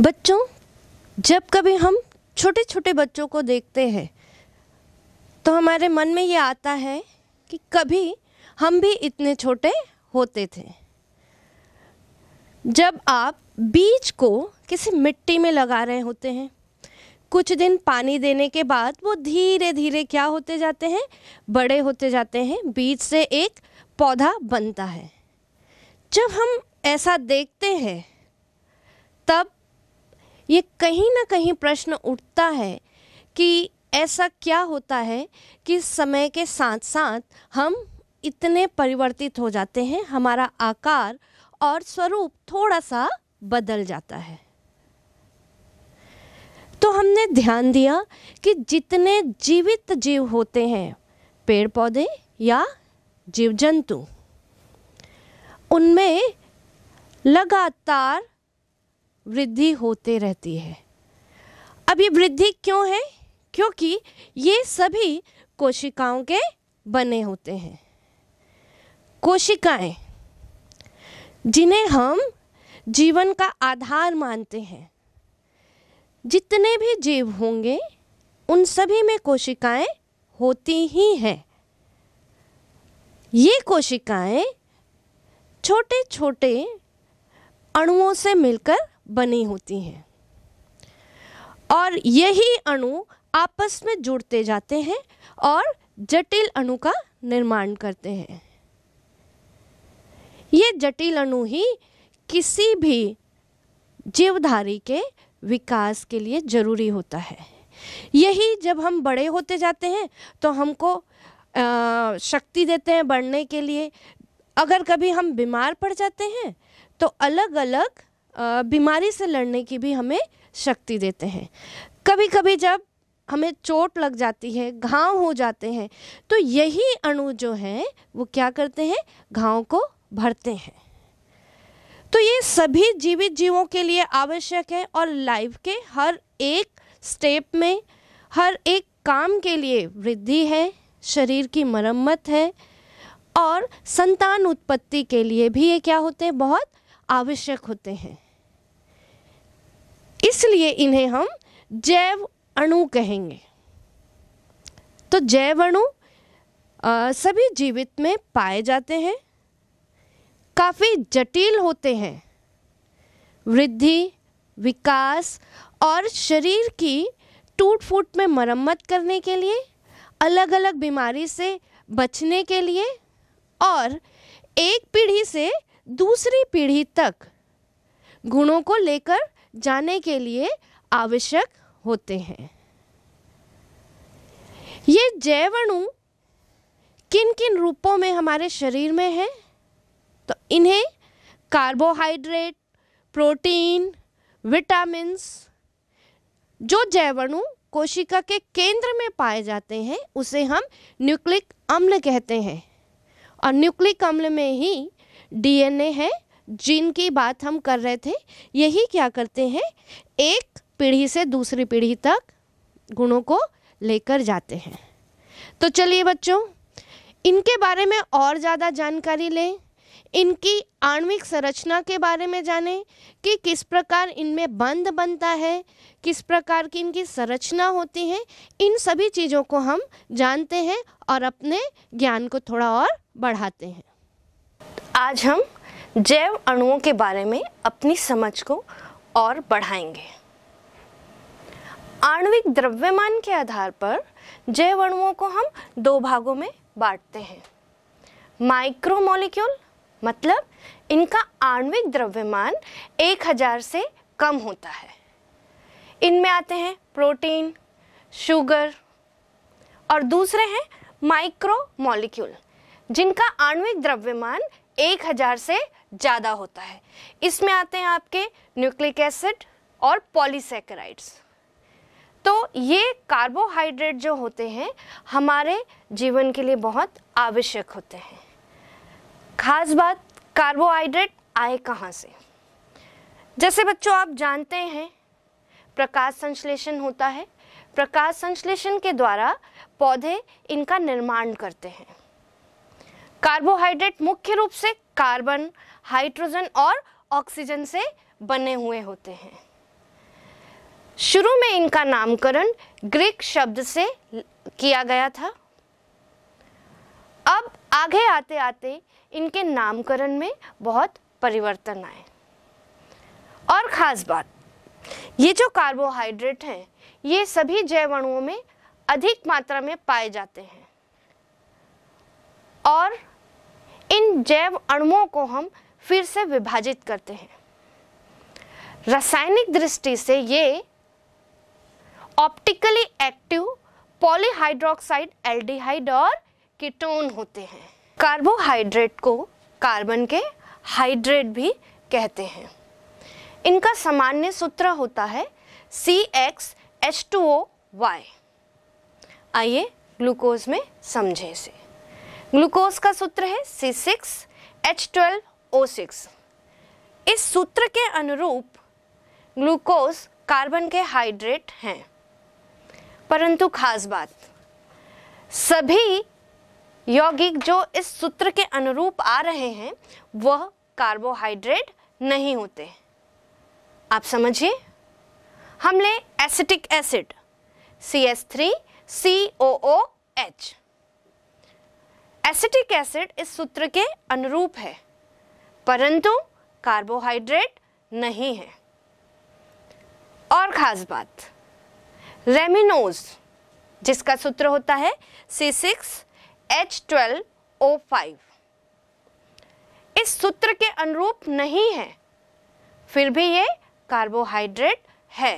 बच्चों जब कभी हम छोटे छोटे बच्चों को देखते हैं तो हमारे मन में ये आता है कि कभी हम भी इतने छोटे होते थे जब आप बीज को किसी मिट्टी में लगा रहे होते हैं कुछ दिन पानी देने के बाद वो धीरे धीरे क्या होते जाते हैं बड़े होते जाते हैं बीज से एक पौधा बनता है जब हम ऐसा देखते हैं तब ये कहीं ना कहीं प्रश्न उठता है कि ऐसा क्या होता है कि समय के साथ साथ हम इतने परिवर्तित हो जाते हैं हमारा आकार और स्वरूप थोड़ा सा बदल जाता है तो हमने ध्यान दिया कि जितने जीवित जीव होते हैं पेड़ पौधे या जीव जंतु उनमें लगातार वृद्धि होते रहती है अब ये वृद्धि क्यों है क्योंकि ये सभी कोशिकाओं के बने होते हैं कोशिकाएं जिन्हें हम जीवन का आधार मानते हैं जितने भी जीव होंगे उन सभी में कोशिकाएं होती ही हैं ये कोशिकाएं छोटे छोटे अणुओं से मिलकर बनी होती हैं और यही अणु आपस में जुड़ते जाते हैं और जटिल अणु का निर्माण करते हैं ये जटिल अणु ही किसी भी जीवधारी के विकास के लिए जरूरी होता है यही जब हम बड़े होते जाते हैं तो हमको आ, शक्ति देते हैं बढ़ने के लिए अगर कभी हम बीमार पड़ जाते हैं तो अलग अलग बीमारी से लड़ने की भी हमें शक्ति देते हैं कभी कभी जब हमें चोट लग जाती है घाव हो जाते हैं तो यही अणु जो हैं वो क्या करते हैं घाव को भरते हैं तो ये सभी जीवित जीवों के लिए आवश्यक है और लाइफ के हर एक स्टेप में हर एक काम के लिए वृद्धि है शरीर की मरम्मत है और संतान उत्पत्ति के लिए भी ये क्या होते हैं बहुत आवश्यक होते हैं इसलिए इन्हें हम जैव अणु कहेंगे तो जैव अणु सभी जीवित में पाए जाते हैं काफ़ी जटिल होते हैं वृद्धि विकास और शरीर की टूट फूट में मरम्मत करने के लिए अलग अलग बीमारी से बचने के लिए और एक पीढ़ी से दूसरी पीढ़ी तक गुणों को लेकर जाने के लिए आवश्यक होते हैं ये जैवणु किन किन रूपों में हमारे शरीर में है तो इन्हें कार्बोहाइड्रेट प्रोटीन विटामिन्स जो जैवणु कोशिका के केंद्र में पाए जाते हैं उसे हम न्यूक्लिक अम्ल कहते हैं और न्यूक्लिक अम्ल में ही डीएनए है जिनकी बात हम कर रहे थे यही क्या करते हैं एक पीढ़ी से दूसरी पीढ़ी तक गुणों को लेकर जाते हैं तो चलिए बच्चों इनके बारे में और ज़्यादा जानकारी लें इनकी आणविक संरचना के बारे में जानें कि किस प्रकार इनमें बंद बनता है किस प्रकार की इनकी संरचना होती है इन सभी चीज़ों को हम जानते हैं और अपने ज्ञान को थोड़ा और बढ़ाते हैं आज हम जैव अणुओं के बारे में अपनी समझ को और बढ़ाएंगे आणविक द्रव्यमान के आधार पर जैव अणुओं को हम दो भागों में बांटते हैं माइक्रोमोलिक्यूल मतलब इनका आणविक द्रव्यमान 1000 से कम होता है इनमें आते हैं प्रोटीन शुगर और दूसरे हैं माइक्रो मॉलिक्यूल जिनका आणविक द्रव्यमान 1000 से ज़्यादा होता है इसमें आते हैं आपके न्यूक्लिक एसिड और पॉलीसेकेराइड्स तो ये कार्बोहाइड्रेट जो होते हैं हमारे जीवन के लिए बहुत आवश्यक होते हैं खास बात कार्बोहाइड्रेट आए कहाँ से जैसे बच्चों आप जानते हैं प्रकाश संश्लेषण होता है प्रकाश संश्लेषण के द्वारा पौधे इनका निर्माण करते हैं कार्बोहाइड्रेट मुख्य रूप से कार्बन हाइड्रोजन और ऑक्सीजन से बने हुए होते हैं शुरू में इनका नामकरण ग्रीक शब्द से किया गया था अब आगे आते आते इनके नामकरण में बहुत परिवर्तन आए और ख़ास बात ये जो कार्बोहाइड्रेट हैं ये सभी जैव में अधिक मात्रा में पाए जाते हैं और इन जैव अणुओं को हम फिर से विभाजित करते हैं रासायनिक दृष्टि से ये ऑप्टिकली एक्टिव पॉलीहाइड्रोक्साइड एल्डिहाइड और कीटोन होते हैं कार्बोहाइड्रेट को कार्बन के हाइड्रेट भी कहते हैं इनका सामान्य सूत्र होता है C X H two O Y आइए ग्लूकोज में समझें इसे ग्लूकोज का सूत्र है C six H twelve O six इस सूत्र के अनुरूप ग्लूकोज कार्बन के हाइड्रेट हैं परंतु खास बात सभी यौगिक जो इस सूत्र के अनुरूप आ रहे हैं वह कार्बोहाइड्रेट नहीं होते आप समझिए हमने acetic acid C S three C O O H acetic acid इस सूत्र के अनुरूप है परंतु कार्बोहाइड्रेट नहीं है और ख़ास बात रेमिनोज जिसका सूत्र होता है C six H twelve O five इस सूत्र के अनुरूप नहीं है फिर भी ये कार्बोहाइड्रेट है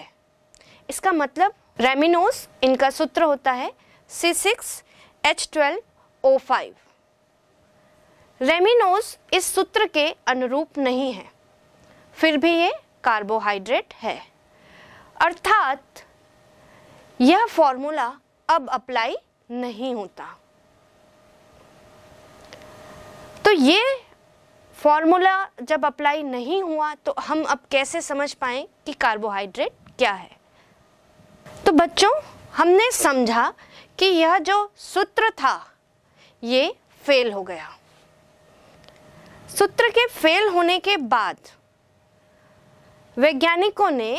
इसका मतलब रेमिनोज इनका सूत्र होता है C six H twelve O5 rhamnose इस सूत्र के अनुरूप नहीं है फिर भी ये कार्बोहाइड्रेट है अर्थात यह फॉर्मूला अब अप्लाई नहीं होता तो ये फॉर्मूला जब अप्लाई नहीं हुआ तो हम अब कैसे समझ पाए कि कार्बोहाइड्रेट क्या है तो बच्चों हमने समझा कि यह जो सूत्र था ये फेल हो गया सूत्र के फेल होने के बाद वैज्ञानिकों ने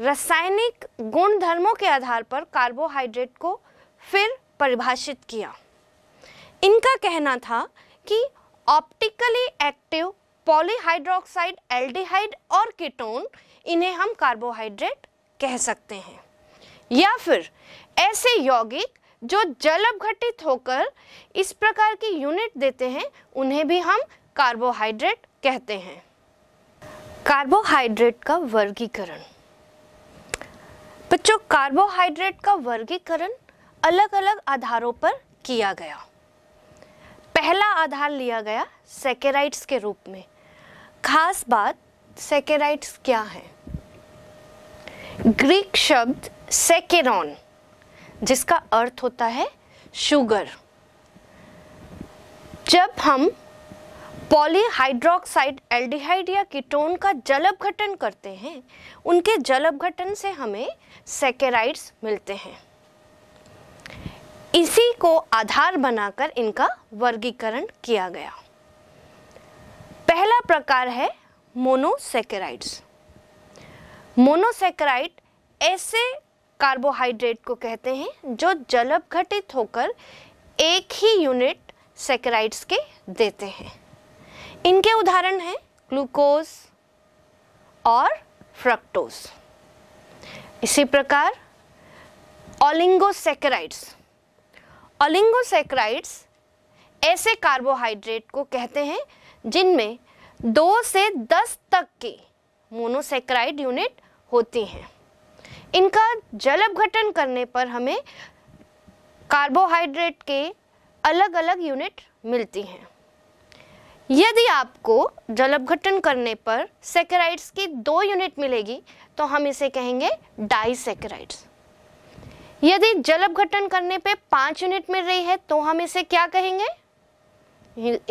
रासायनिक गुणधर्मों के आधार पर कार्बोहाइड्रेट को फिर परिभाषित किया इनका कहना था कि ऑप्टिकली एक्टिव पॉलीहाइड्रोक्साइड एल्डिहाइड और कीटोन इन्हें हम कार्बोहाइड्रेट कह सकते हैं या फिर ऐसे यौगिक जो जल अपघटित होकर इस प्रकार की यूनिट देते हैं उन्हें भी हम कार्बोहाइड्रेट कहते हैं कार्बोहाइड्रेट का वर्गीकरण बच्चों कार्बोहाइड्रेट का वर्गीकरण अलग अलग आधारों पर किया गया पहला आधार लिया गया सेकेराइट्स के रूप में खास बात सेकेराइट्स क्या है ग्रीक शब्द सेकेरॉन जिसका अर्थ होता है शुगर जब हम पॉलीहाइड्रोक्साइड एल्डिहाइड या कीटोन का जल अपघटन करते हैं उनके जल अपघटन से हमें सेकेराइड्स मिलते हैं इसी को आधार बनाकर इनका वर्गीकरण किया गया पहला प्रकार है मोनोसेकेराइड्स मोनोसेकेराइड ऐसे कार्बोहाइड्रेट को कहते हैं जो जल घटित होकर एक ही यूनिट सेक्राइड्स के देते हैं इनके उदाहरण हैं ग्लूकोज और फ्रक्टोज इसी प्रकार ओलिंगोसेक्राइड्स ओलिंगोसेक्राइड्स ऐसे कार्बोहाइड्रेट को कहते हैं जिनमें दो से दस तक के मोनोसेक्राइड यूनिट होती हैं इनका जल अपघटन करने पर हमें कार्बोहाइड्रेट के अलग अलग यूनिट मिलती हैं यदि आपको जल अपघटन करने पर सेकेराइड्स की दो यूनिट मिलेगी तो हम इसे कहेंगे डाइसेकेराइड्स यदि जल अपघटन करने पे पाँच यूनिट मिल रही है तो हम इसे क्या कहेंगे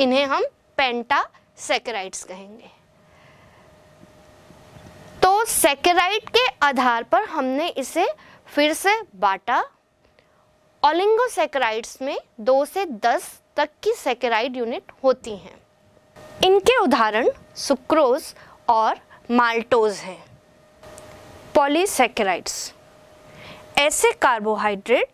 इन्हें हम पेंटा सेकेराइड्स कहेंगे तो सेकेराइट के आधार पर हमने इसे फिर से बांटा ओलिंगोसेकेराइड्स में दो से दस तक की सेकेराइड यूनिट होती हैं इनके उदाहरण सुक्रोज और माल्टोज हैं पॉलीसेकेराइड्स ऐसे कार्बोहाइड्रेट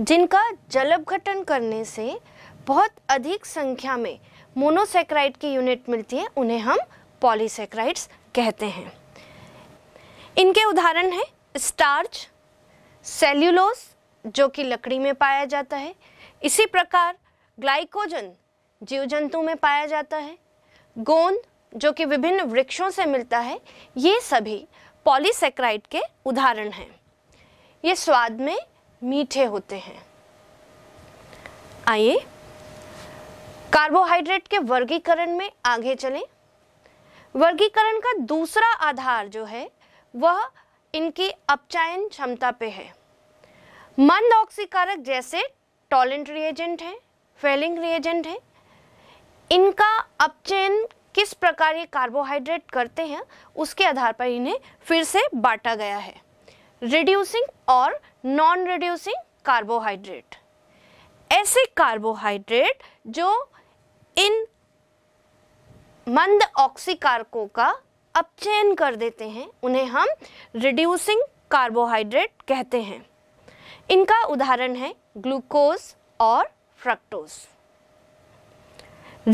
जिनका जलपघटन करने से बहुत अधिक संख्या में मोनोसेक्राइड की यूनिट मिलती है उन्हें हम पॉलीसेक्राइड्स कहते हैं इनके उदाहरण हैं स्टार्च सेल्यूलोस जो कि लकड़ी में पाया जाता है इसी प्रकार ग्लाइकोजन जीव जंतु में पाया जाता है गोंद जो कि विभिन्न वृक्षों से मिलता है ये सभी पॉलीसेक्राइड के उदाहरण हैं ये स्वाद में मीठे होते हैं आइए कार्बोहाइड्रेट के वर्गीकरण में आगे चलें वर्गीकरण का दूसरा आधार जो है वह इनकी अपचयन क्षमता पे है मंद ऑक्सीकारक जैसे टॉलेंट रिएजेंट हैं फेलिंग रिएजेंट हैं इनका अपचयन किस प्रकार ये कार्बोहाइड्रेट करते हैं उसके आधार पर इन्हें फिर से बांटा गया है रिड्यूसिंग और नॉन रिड्यूसिंग कार्बोहाइड्रेट ऐसे कार्बोहाइड्रेट जो इन मंद ऑक्सीकारकों का अपचयन कर देते हैं उन्हें हम रिड्यूसिंग कार्बोहाइड्रेट कहते हैं इनका उदाहरण है ग्लूकोज और फ्रक्टोज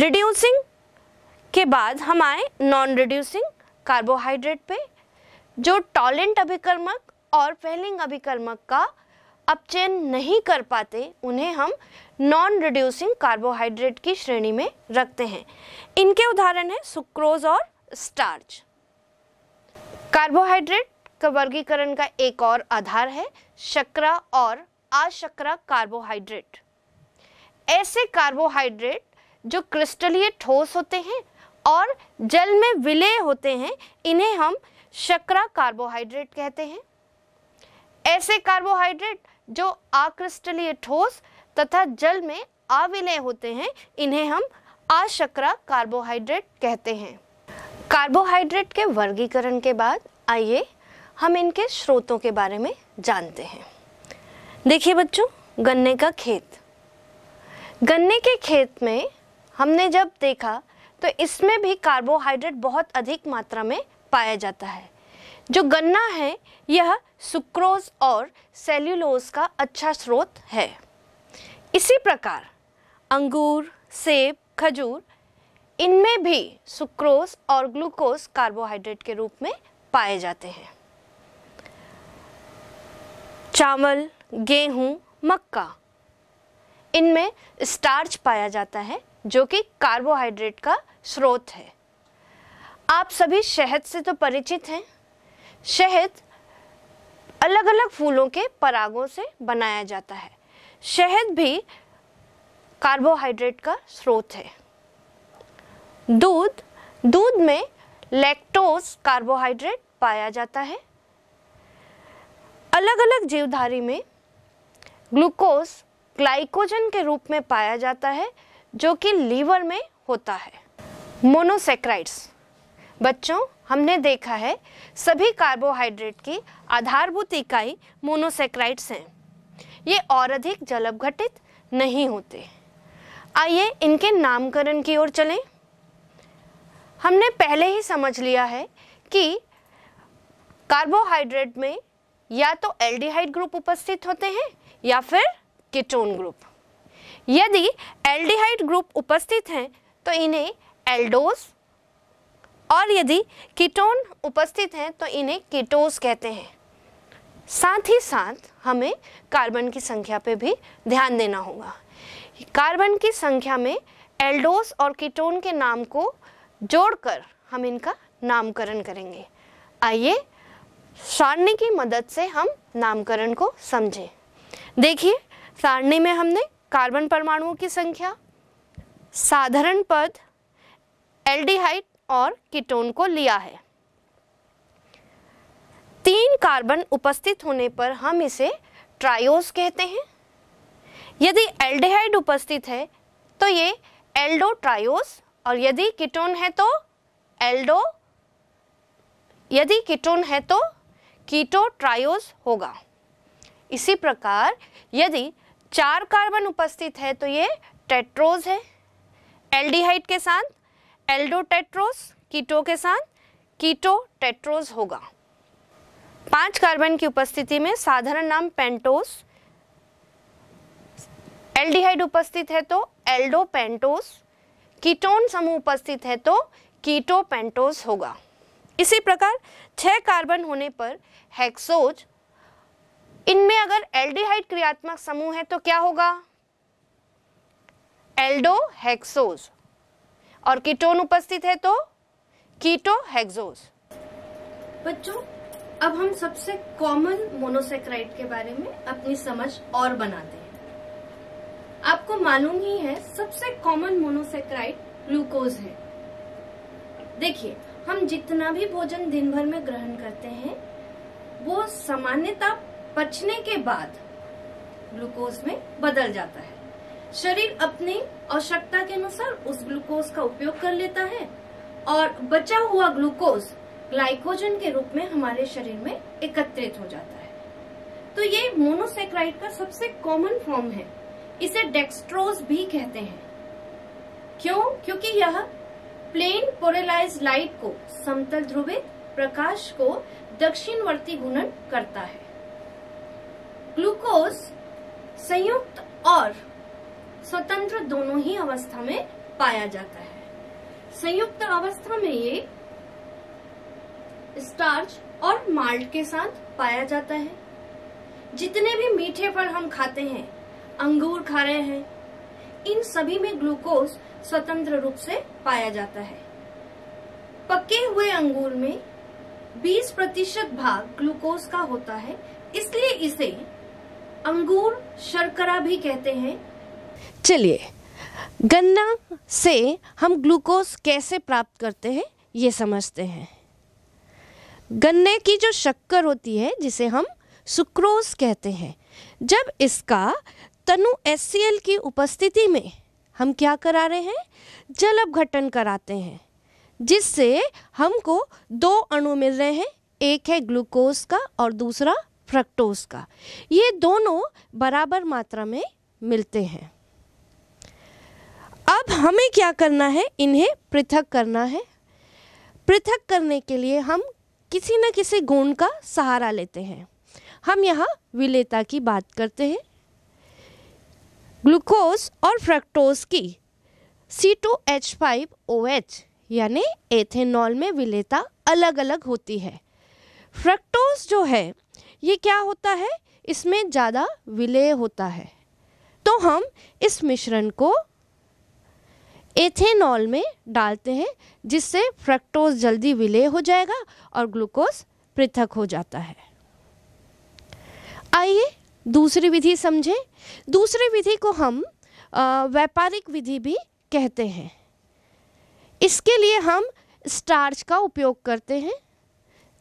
रिड्यूसिंग के बाद हम आए नॉन रिड्यूसिंग कार्बोहाइड्रेट पे जो टॉलेंट अभिकर्मक और फेलिंग अभिकर्मक का अपचयन नहीं कर पाते उन्हें हम नॉन रिड्यूसिंग कार्बोहाइड्रेट की श्रेणी में रखते हैं इनके उदाहरण है सुक्रोज और स्टार्च कार्बोहाइड्रेट का वर्गीकरण का एक और आधार है शक्रा और अशर्करा कार्बोहाइड्रेट ऐसे कार्बोहाइड्रेट जो क्रिस्टलीय ठोस होते हैं और जल में विलय होते हैं इन्हें हम शक्रा कार्बोहाइड्रेट कहते हैं ऐसे कार्बोहाइड्रेट जो अक्रिस्टलीय ठोस तथा जल में अविलय होते हैं इन्हें हम अशर्करा कार्बोहाइड्रेट कहते हैं कार्बोहाइड्रेट के वर्गीकरण के बाद आइए हम इनके स्रोतों के बारे में जानते हैं देखिए बच्चों गन्ने का खेत गन्ने के खेत में हमने जब देखा तो इसमें भी कार्बोहाइड्रेट बहुत अधिक मात्रा में पाया जाता है जो गन्ना है यह सुक्रोज और सेल्यूलोज का अच्छा स्रोत है इसी प्रकार अंगूर सेब खजूर इनमें भी सुक्रोज और ग्लूकोज कार्बोहाइड्रेट के रूप में पाए जाते हैं चावल गेहूं मक्का इनमें स्टार्च पाया जाता है जो कि कार्बोहाइड्रेट का स्रोत है आप सभी शहद से तो परिचित हैं शहद अलग अलग फूलों के परागों से बनाया जाता है शहद भी कार्बोहाइड्रेट का स्रोत है दूध दूध में लैक्टोज कार्बोहाइड्रेट पाया जाता है अलग अलग जीवधारी में ग्लूकोज ग्लाइकोजन के रूप में पाया जाता है जो कि लीवर में होता है मोनोसेक्राइड्स बच्चों हमने देखा है सभी कार्बोहाइड्रेट की आधारभूत इकाई मोनोसेक्राइड्स हैं ये और अधिक जलभ घटित नहीं होते आइए इनके नामकरण की ओर चलें हमने पहले ही समझ लिया है कि कार्बोहाइड्रेट में या तो एल्डिहाइड ग्रुप उपस्थित होते हैं या फिर कीटोन ग्रुप यदि एल्डिहाइड ग्रुप उपस्थित हैं तो इन्हें एल्डोस और यदि कीटोन उपस्थित हैं तो इन्हें कीटोस कहते हैं साथ ही साथ हमें कार्बन की संख्या पे भी ध्यान देना होगा कार्बन की संख्या में एल्डोस और कीटोन के नाम को जोड़कर हम इनका नामकरण करेंगे आइए सारणी की मदद से हम नामकरण को समझें देखिए सारणी में हमने कार्बन परमाणुओं की संख्या साधारण पद एल्डिहाइड और कीटोन को लिया है तीन कार्बन उपस्थित होने पर हम इसे ट्रायोस कहते हैं यदि एल्डिहाइड उपस्थित है तो ये ट्रायोस और यदि कीटोन है तो एल्डो यदि कीटोन है तो कीटो ट्रायोज होगा इसी प्रकार यदि चार कार्बन उपस्थित है तो ये टेट्रोज है एल्डिहाइड के साथ एल्डो टेट्रोज कीटो के साथ कीटो टेट्रोज होगा पांच कार्बन की उपस्थिति में साधारण नाम पेंटोस एल्डिहाइड उपस्थित है तो एल्डो पेंटोस कीटोन समूह उपस्थित है तो कीटो पेंटोज होगा इसी प्रकार छह कार्बन होने पर हेक्सोज इनमें अगर एल्डिहाइड क्रियात्मक समूह है तो क्या होगा एल्डो हेक्सोज और कीटोन उपस्थित है तो कीटो हेक्सोज बच्चों अब हम सबसे कॉमन मोनोसेक्राइड के बारे में अपनी समझ और बनाते हैं आपको मालूम ही है सबसे कॉमन मोनोसेक्राइड ग्लूकोज है देखिए हम जितना भी भोजन दिन भर में ग्रहण करते हैं वो सामान्यता पचने के बाद ग्लूकोज में बदल जाता है शरीर अपनी आवश्यकता के अनुसार उस ग्लूकोज का उपयोग कर लेता है और बचा हुआ ग्लूकोज ग्लाइकोजन के रूप में हमारे शरीर में एकत्रित हो जाता है तो ये मोनोसेक्राइड का सबसे कॉमन फॉर्म है इसे डेक्सट्रोज भी कहते हैं क्यों क्योंकि यह प्लेन पोरेलाइज लाइट को समतल ध्रुवित प्रकाश को दक्षिणवर्ती घूर्णन करता है ग्लूकोज संयुक्त और स्वतंत्र दोनों ही अवस्था में पाया जाता है संयुक्त अवस्था में ये स्टार्च और माल्ट के साथ पाया जाता है जितने भी मीठे फल हम खाते हैं अंगूर खा रहे हैं इन सभी में ग्लूकोज स्वतंत्र रूप से पाया जाता है पके हुए अंगूर में 20 प्रतिशत भाग ग्लूकोज का होता है इसलिए इसे अंगूर शर्करा भी कहते हैं चलिए गन्ना से हम ग्लूकोज कैसे प्राप्त करते हैं ये समझते हैं गन्ने की जो शक्कर होती है जिसे हम सुक्रोज कहते हैं जब इसका तनु एस की उपस्थिति में हम क्या करा रहे हैं जल अपघटन कराते हैं जिससे हमको दो अणु मिल रहे हैं एक है ग्लूकोज का और दूसरा फ्रक्टोज का ये दोनों बराबर मात्रा में मिलते हैं अब हमें क्या करना है इन्हें पृथक करना है पृथक करने के लिए हम किसी न किसी गुण का सहारा लेते हैं हम यहाँ विलेता की बात करते हैं ग्लूकोज और फ्रक्टोज की C two H O H यानी एथेनॉल में विलेता अलग अलग होती है फ्रक्टोज जो है ये क्या होता है इसमें ज़्यादा विलेय होता है तो हम इस मिश्रण को एथेनॉल में डालते हैं जिससे फ्रक्टोज जल्दी विलेय हो जाएगा और ग्लूकोज पृथक हो जाता है आइए दूसरी विधि समझे दूसरी विधि को हम व्यापारिक विधि भी कहते हैं इसके लिए हम स्टार्च का उपयोग करते हैं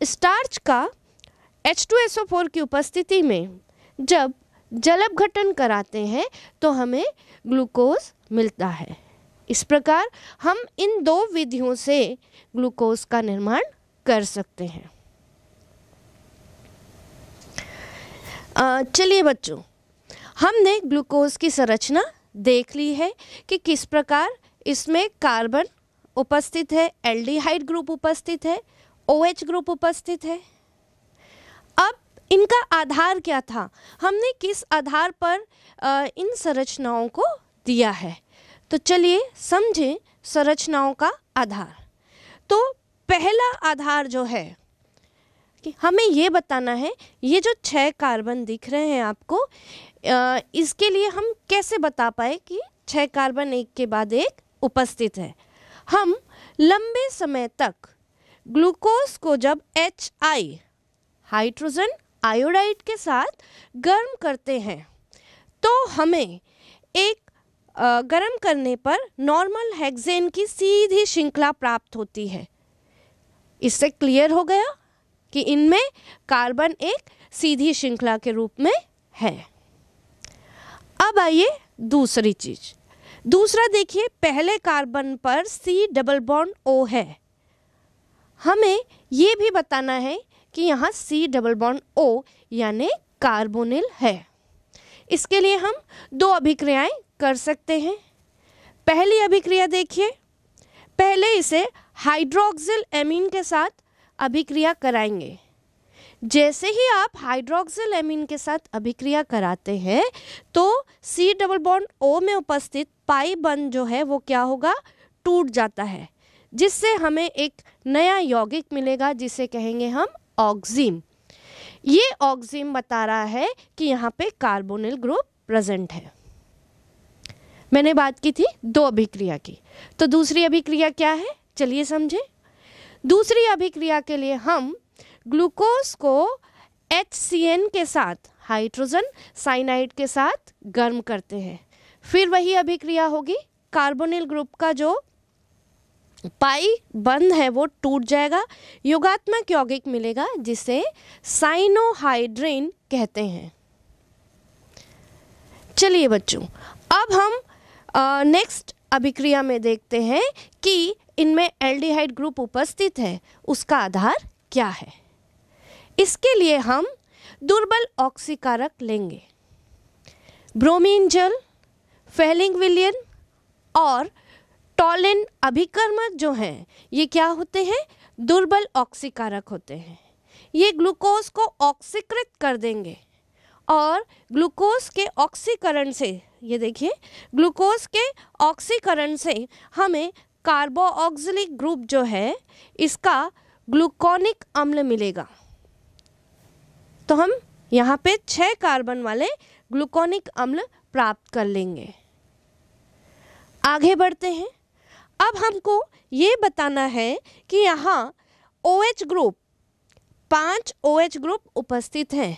स्टार्च का H2SO4 की उपस्थिति में जब जल अपघटन कराते हैं तो हमें ग्लूकोज मिलता है इस प्रकार हम इन दो विधियों से ग्लूकोज का निर्माण कर सकते हैं चलिए बच्चों हमने ग्लूकोज की संरचना देख ली है कि किस प्रकार इसमें कार्बन उपस्थित है एल्डिहाइड ग्रुप उपस्थित है ओएच ग्रुप उपस्थित है अब इनका आधार क्या था हमने किस आधार पर इन संरचनाओं को दिया है तो चलिए समझें संरचनाओं का आधार तो पहला आधार जो है कि हमें ये बताना है ये जो छः कार्बन दिख रहे हैं आपको इसके लिए हम कैसे बता पाए कि छः कार्बन एक के बाद एक उपस्थित है हम लंबे समय तक ग्लूकोज को जब एच आई हाइड्रोजन आयोडाइड के साथ गर्म करते हैं तो हमें एक गर्म करने पर नॉर्मल हेक्सेन की सीधी श्रृंखला प्राप्त होती है इससे क्लियर हो गया कि इनमें कार्बन एक सीधी श्रृंखला के रूप में है अब आइए दूसरी चीज दूसरा देखिए पहले कार्बन पर सी डबल बॉन्ड ओ है हमें ये भी बताना है कि यहाँ सी डबल बॉन्ड ओ यानी कार्बोनिल है इसके लिए हम दो अभिक्रियाएं कर सकते हैं पहली अभिक्रिया देखिए पहले इसे हाइड्रोक्सिल एमीन के साथ अभिक्रिया कराएंगे जैसे ही आप हाइड्रोक्सिल एमिन के साथ अभिक्रिया कराते हैं तो सी डबल बॉन्ड ओ में उपस्थित पाई बंद जो है वो क्या होगा टूट जाता है जिससे हमें एक नया यौगिक मिलेगा जिसे कहेंगे हम ऑक्जिम ये ऑक्जिम बता रहा है कि यहाँ पे कार्बोनिल ग्रुप प्रेजेंट है मैंने बात की थी दो अभिक्रिया की तो दूसरी अभिक्रिया क्या है चलिए समझें दूसरी अभिक्रिया के लिए हम ग्लूकोज को एच के साथ हाइड्रोजन साइनाइड के साथ गर्म करते हैं फिर वही अभिक्रिया होगी कार्बोनिल ग्रुप का जो पाई बंद है वो टूट जाएगा युगात्मक यौगिक मिलेगा जिसे साइनोहाइड्रेन कहते हैं चलिए बच्चों अब हम नेक्स्ट अभिक्रिया में देखते हैं कि इनमें एल्डिहाइड ग्रुप उपस्थित है उसका आधार क्या है इसके लिए हम दुर्बल ऑक्सीकारक लेंगे ब्रोमीन जल फेलिंग विलियन और टॉलिन अभिकर्मक जो हैं ये क्या होते हैं दुर्बल ऑक्सीकारक होते हैं ये ग्लूकोज को ऑक्सीकृत कर देंगे और ग्लूकोज के ऑक्सीकरण से ये देखिए ग्लूकोज के ऑक्सीकरण से हमें कार्बोक्सिलिक ग्रुप जो है इसका ग्लूकोनिक अम्ल मिलेगा तो हम यहाँ पे छः कार्बन वाले ग्लूकोनिक अम्ल प्राप्त कर लेंगे आगे बढ़ते हैं अब हमको ये बताना है कि यहाँ ओ OH ग्रुप पांच ओ OH ग्रुप उपस्थित हैं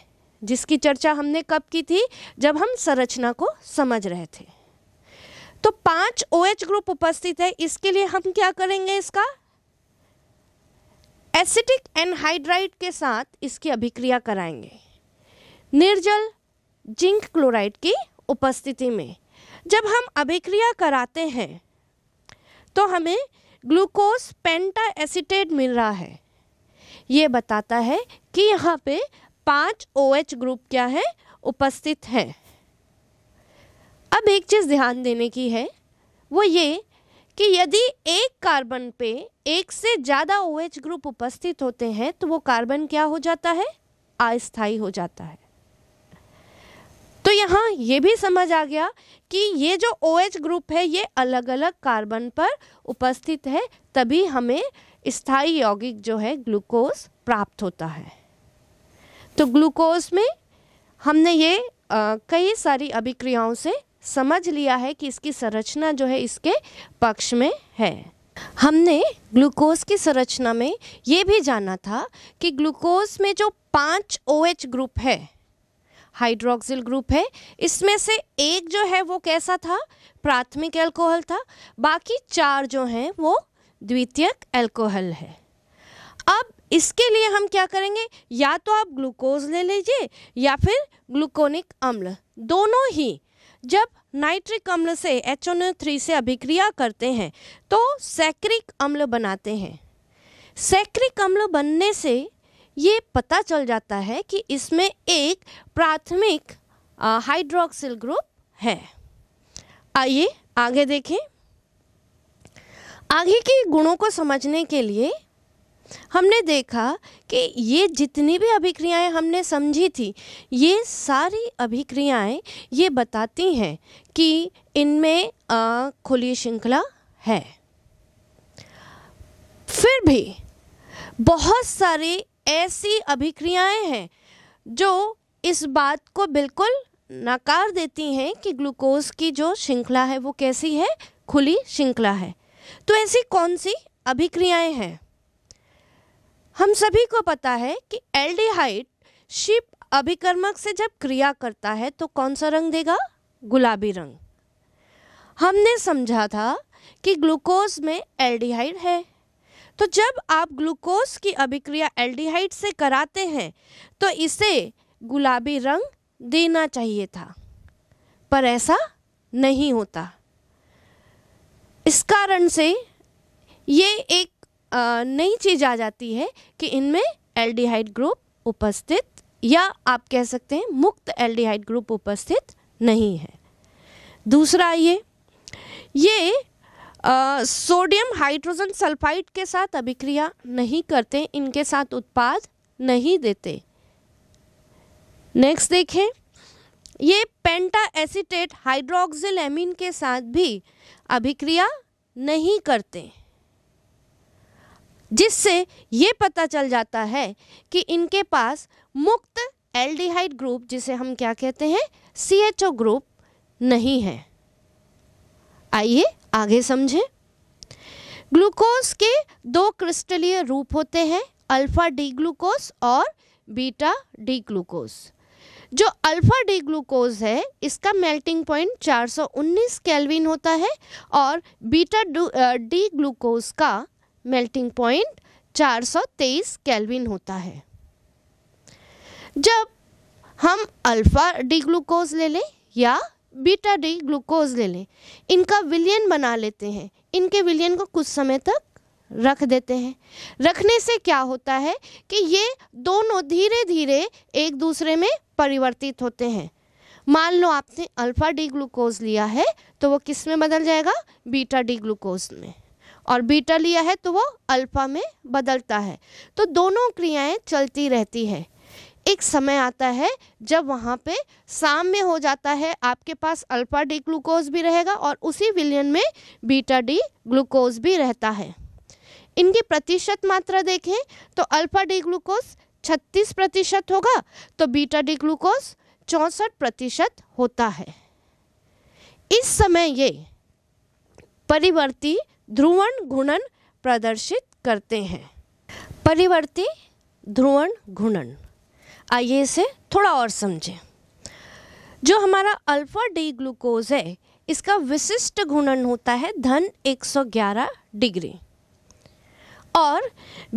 जिसकी चर्चा हमने कब की थी जब हम संरचना को समझ रहे थे तो पांच ओ OH ग्रुप उपस्थित है इसके लिए हम क्या करेंगे इसका एसिटिक एनहाइड्राइड के साथ इसकी अभिक्रिया कराएंगे निर्जल जिंक क्लोराइड की उपस्थिति में जब हम अभिक्रिया कराते हैं तो हमें ग्लूकोज पेंटा एसिटेट मिल रहा है ये बताता है कि यहाँ पे पांच एच ग्रुप क्या है उपस्थित हैं अब एक चीज़ ध्यान देने की है वो ये कि यदि एक कार्बन पे एक से ज़्यादा ओ एच ग्रुप उपस्थित होते हैं तो वो कार्बन क्या हो जाता है अस्थाई हो जाता है तो यहाँ ये भी समझ आ गया कि ये जो ओ एच ग्रुप है ये अलग अलग कार्बन पर उपस्थित है तभी हमें स्थाई यौगिक जो है ग्लूकोज प्राप्त होता है तो ग्लूकोज में हमने ये आ, कई सारी अभिक्रियाओं से समझ लिया है कि इसकी संरचना जो है इसके पक्ष में है हमने ग्लूकोज की संरचना में ये भी जाना था कि ग्लूकोज में जो पांच ओ एच ग्रुप है हाइड्रोक्सिल ग्रुप है इसमें से एक जो है वो कैसा था प्राथमिक अल्कोहल था बाकी चार जो हैं वो द्वितीयक अल्कोहल है अब इसके लिए हम क्या करेंगे या तो आप ग्लूकोज ले लीजिए या फिर ग्लूकोनिक अम्ल दोनों ही जब नाइट्रिक अम्ल से एच थ्री से अभिक्रिया करते हैं तो सैक्रिक अम्ल बनाते हैं सैक्रिक अम्ल बनने से ये पता चल जाता है कि इसमें एक प्राथमिक हाइड्रोक्सिल ग्रुप है आइए आगे देखें आगे के गुणों को समझने के लिए हमने देखा कि ये जितनी भी अभिक्रियाएं हमने समझी थी ये सारी अभिक्रियाएं ये बताती हैं कि इनमें खुली श्रृंखला है फिर भी बहुत सारी ऐसी अभिक्रियाएं हैं जो इस बात को बिल्कुल नकार देती हैं कि ग्लूकोज की जो श्रृंखला है वो कैसी है खुली श्रृंखला है तो ऐसी कौन सी अभिक्रियाएं हैं हम सभी को पता है कि एल्डिहाइड शिप अभिकर्मक से जब क्रिया करता है तो कौन सा रंग देगा गुलाबी रंग हमने समझा था कि ग्लूकोज में एल्डिहाइड है तो जब आप ग्लूकोज की अभिक्रिया एल्डिहाइड से कराते हैं तो इसे गुलाबी रंग देना चाहिए था पर ऐसा नहीं होता इस कारण से ये एक नई चीज़ आ जाती है कि इनमें एल्डिहाइड ग्रुप उपस्थित या आप कह सकते हैं मुक्त एल्डिहाइड ग्रुप उपस्थित नहीं है दूसरा ये ये सोडियम हाइड्रोजन सल्फाइड के साथ अभिक्रिया नहीं करते इनके साथ उत्पाद नहीं देते नेक्स्ट देखें ये पेंटा एसिटेट हाइड्रोक्सिल एमीन के साथ भी अभिक्रिया नहीं करते जिससे ये पता चल जाता है कि इनके पास मुक्त एल्डिहाइड ग्रुप जिसे हम क्या कहते हैं सी एच ओ ग्रुप नहीं है आइए आगे समझें ग्लूकोज के दो क्रिस्टलीय रूप होते हैं अल्फा डी ग्लूकोज और बीटा डी ग्लूकोज जो अल्फा डी ग्लूकोज है इसका मेल्टिंग पॉइंट 419 केल्विन होता है और बीटा डी ग्लूकोज का मेल्टिंग पॉइंट 423 केल्विन होता है जब हम अल्फ़ा डी ग्लूकोज ले लें या बीटा डी ग्लूकोज ले लें इनका विलियन बना लेते हैं इनके विलियन को कुछ समय तक रख देते हैं रखने से क्या होता है कि ये दोनों धीरे धीरे एक दूसरे में परिवर्तित होते हैं मान लो आपने अल्फ़ा डी ग्लूकोज लिया है तो वो किस में बदल जाएगा बीटा डी ग्लूकोज में और बीटा लिया है तो वो अल्फा में बदलता है तो दोनों क्रियाएं चलती रहती है एक समय आता है जब वहाँ पे साम में हो जाता है आपके पास अल्फा डी ग्लूकोज भी रहेगा और उसी विलियन में बीटा डी ग्लूकोज भी रहता है इनकी प्रतिशत मात्रा देखें तो अल्फा डी ग्लूकोज छत्तीस प्रतिशत होगा तो बीटा डी ग्लूकोज चौंसठ प्रतिशत होता है इस समय ये परिवर्ती ध्रुवन घूर्णन प्रदर्शित करते हैं परिवर्ती ध्रुवन घूर्णन आइए इसे थोड़ा और समझें जो हमारा अल्फा डी ग्लूकोज है इसका विशिष्ट घूर्णन होता है धन 111 डिग्री और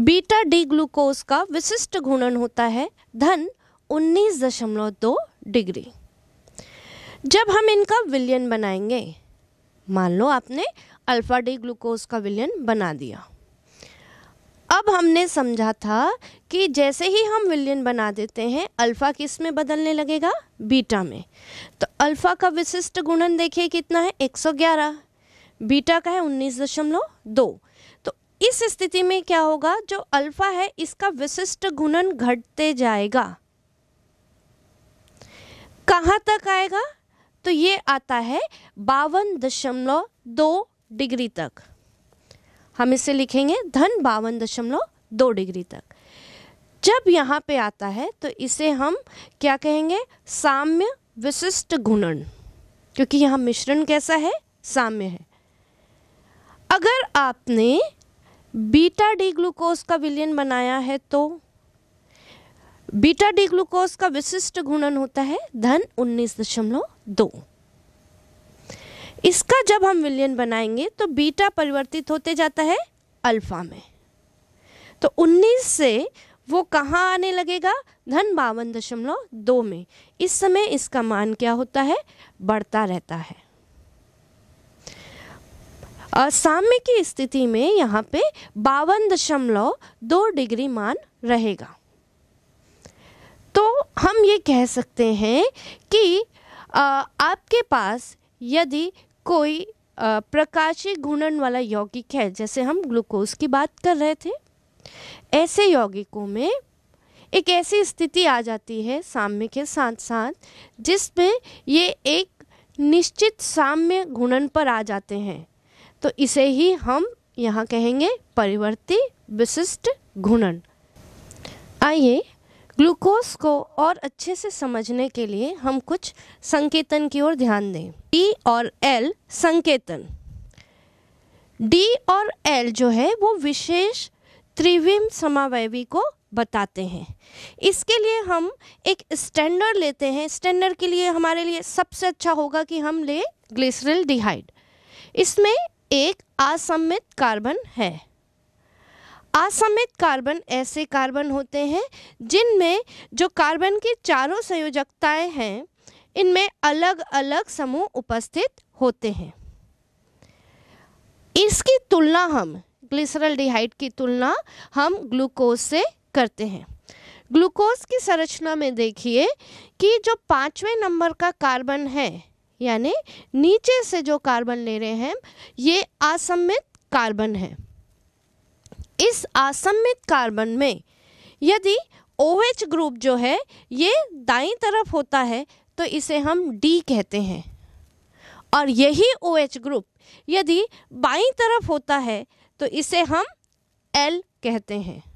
बीटा डी ग्लूकोज का विशिष्ट घूर्णन होता है धन 19.2 डिग्री जब हम इनका विलयन बनाएंगे मान लो आपने अल्फ़ा डी ग्लूकोज का विलयन बना दिया अब हमने समझा था कि जैसे ही हम विलयन बना देते हैं अल्फ़ा किस में बदलने लगेगा बीटा में तो अल्फ़ा का विशिष्ट गुणन देखिए कितना है 111 बीटा का है दो तो इस स्थिति में क्या होगा जो अल्फ़ा है इसका विशिष्ट गुणन घटते जाएगा कहाँ तक आएगा तो ये आता है बावन दशमलव दो डिग्री तक हम इसे लिखेंगे धन बावन दशमलव दो डिग्री तक जब यहाँ पे आता है तो इसे हम क्या कहेंगे साम्य विशिष्ट गुणन क्योंकि यहाँ मिश्रण कैसा है साम्य है अगर आपने बीटा डी ग्लूकोज का विलयन बनाया है तो बीटा डी ग्लूकोज का विशिष्ट गुणन होता है धन उन्नीस दशमलव दो इसका जब हम विलियन बनाएंगे तो बीटा परिवर्तित होते जाता है अल्फ़ा में तो 19 से वो कहाँ आने लगेगा धन बावन दशमलव दो में इस समय इसका मान क्या होता है बढ़ता रहता है साम्य की स्थिति में यहाँ पे बावन दशमलव दो डिग्री मान रहेगा तो हम ये कह सकते हैं कि आ, आपके पास यदि कोई प्रकाशी घूर्णन वाला यौगिक है जैसे हम ग्लूकोज की बात कर रहे थे ऐसे यौगिकों में एक ऐसी स्थिति आ जाती है साम्य के साथ साथ जिसमें ये एक निश्चित साम्य घूर्णन पर आ जाते हैं तो इसे ही हम यहाँ कहेंगे परिवर्ती विशिष्ट घूर्णन आइए ग्लूकोज को और अच्छे से समझने के लिए हम कुछ संकेतन की ओर ध्यान दें डी और एल संकेतन डी और एल जो है वो विशेष त्रिविम समावयवी को बताते हैं इसके लिए हम एक स्टैंडर्ड लेते हैं स्टैंडर्ड के लिए हमारे लिए सबसे अच्छा होगा कि हम ले ग्लिसरल डिहाइड इसमें एक असम्मित कार्बन है असमित कार्बन ऐसे कार्बन होते हैं जिनमें जो कार्बन की चारों संयोजकताएं हैं इनमें अलग अलग समूह उपस्थित होते हैं इसकी तुलना हम ग्लिसरल डिहाइड की तुलना हम ग्लूकोज से करते हैं ग्लूकोज की संरचना में देखिए कि जो पाँचवें नंबर का कार्बन है यानी नीचे से जो कार्बन ले रहे हैं ये असमित कार्बन है इस असमित कार्बन में यदि ओ OH ग्रुप जो है ये दाई तरफ होता है तो इसे हम D कहते हैं और यही ओ OH ग्रुप यदि बाई तरफ होता है तो इसे हम L कहते हैं